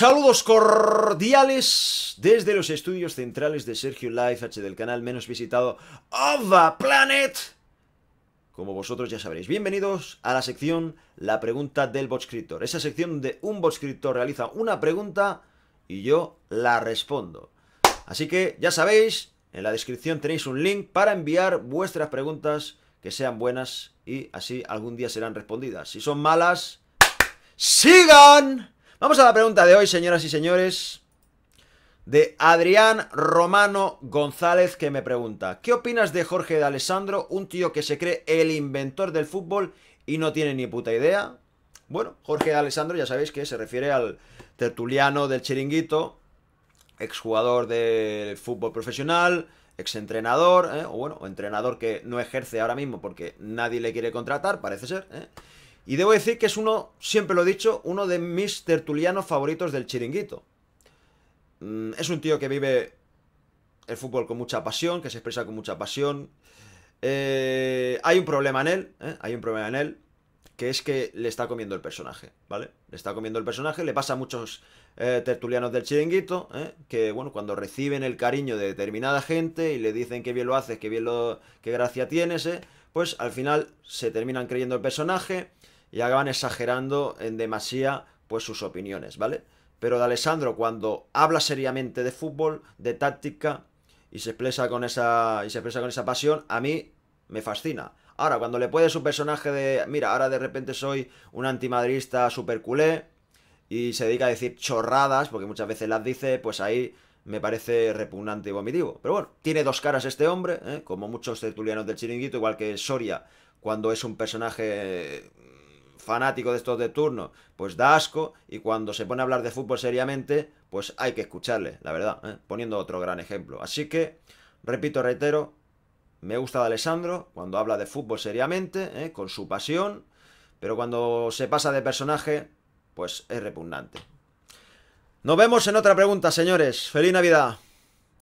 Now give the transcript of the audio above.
Saludos cordiales desde los estudios centrales de Sergio Life H del canal menos visitado of planet. Como vosotros ya sabréis, bienvenidos a la sección La pregunta del botscriptor. Esa sección donde un botscriptor realiza una pregunta y yo la respondo. Así que ya sabéis, en la descripción tenéis un link para enviar vuestras preguntas que sean buenas y así algún día serán respondidas. Si son malas, sigan Vamos a la pregunta de hoy, señoras y señores, de Adrián Romano González, que me pregunta, ¿qué opinas de Jorge de Alessandro, un tío que se cree el inventor del fútbol y no tiene ni puta idea? Bueno, Jorge de Alessandro ya sabéis que se refiere al tertuliano del chiringuito, exjugador de fútbol profesional, exentrenador, ¿eh? o bueno, entrenador que no ejerce ahora mismo porque nadie le quiere contratar, parece ser, ¿eh? Y debo decir que es uno, siempre lo he dicho, uno de mis tertulianos favoritos del chiringuito. Mm, es un tío que vive el fútbol con mucha pasión, que se expresa con mucha pasión. Eh, hay un problema en él, ¿eh? hay un problema en él, que es que le está comiendo el personaje, ¿vale? Le está comiendo el personaje, le pasa a muchos eh, tertulianos del chiringuito, que bueno, cuando reciben el cariño de determinada gente y le dicen que bien lo haces, que bien lo, qué gracia tienes, pues al final se terminan creyendo el personaje, y acaban exagerando en demasía pues sus opiniones, ¿vale? Pero de Alessandro cuando habla seriamente de fútbol, de táctica y se expresa con esa y se expresa con esa pasión, a mí me fascina. Ahora cuando le puede su personaje de mira, ahora de repente soy un antimadrista culé y se dedica a decir chorradas, porque muchas veces las dice, pues ahí me parece repugnante y vomitivo. Pero bueno, tiene dos caras este hombre, ¿eh? como muchos tertulianos del chiringuito, igual que Soria, cuando es un personaje fanático de estos de turno, pues da asco y cuando se pone a hablar de fútbol seriamente, pues hay que escucharle, la verdad, ¿eh? poniendo otro gran ejemplo. Así que, repito, reitero, me gusta de Alessandro cuando habla de fútbol seriamente, ¿eh? con su pasión, pero cuando se pasa de personaje, pues es repugnante. Nos vemos en otra pregunta, señores. Feliz Navidad.